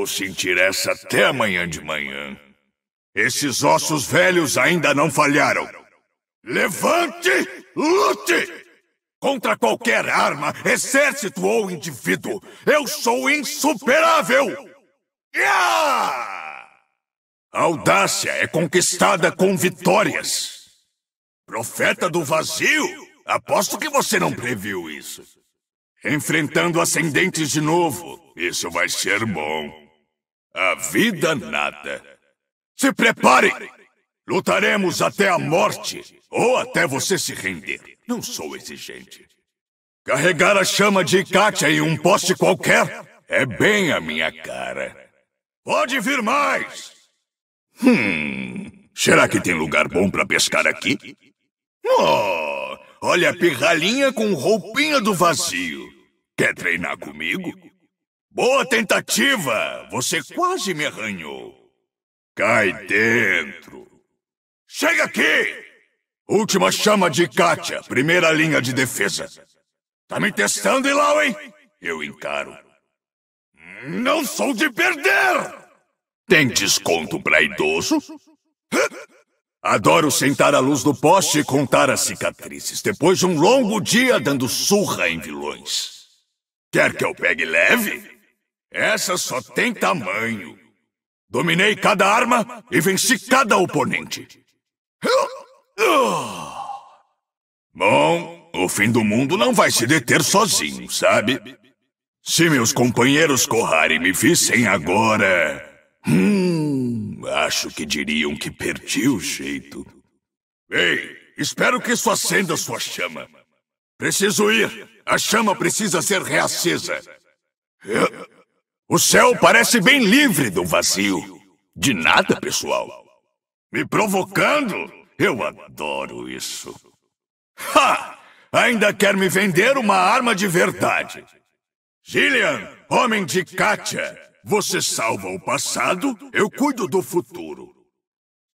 vou sentir essa até amanhã de manhã. Esses ossos velhos ainda não falharam. Levante, lute! Contra qualquer arma, exército ou indivíduo, eu sou insuperável! Yeah! audácia é conquistada com vitórias. Profeta do vazio, aposto que você não previu isso. Enfrentando ascendentes de novo, isso vai ser bom. A vida nada. Se prepare! Lutaremos até a morte ou até você se render. Não sou exigente. Carregar a chama de Kátia em um poste qualquer é bem a minha cara. Pode vir mais! Hum. Será que tem lugar bom para pescar aqui? Oh! Olha a pirralhinha com roupinha do vazio. Quer treinar comigo? Boa tentativa! Você quase me arranhou. Cai dentro. Chega aqui! Última chama de Katia, primeira linha de defesa. Tá me testando, Ilau, hein? Eu encaro. Não sou de perder! Tem desconto pra idoso? Adoro sentar à luz do poste e contar as cicatrizes, depois de um longo dia dando surra em vilões. Quer que eu pegue leve? Essa só tem tamanho. Dominei cada arma e venci cada oponente. Bom, o fim do mundo não vai se deter sozinho, sabe? Se meus companheiros Corrari me vissem agora... Hum, acho que diriam que perdi o jeito. Ei, espero que isso acenda sua chama. Preciso ir. A chama precisa ser reacesa. O céu parece bem livre do vazio. De nada, pessoal. Me provocando? Eu adoro isso. Ha! Ainda quer me vender uma arma de verdade. Gillian, homem de Katia, você salva o passado, eu cuido do futuro.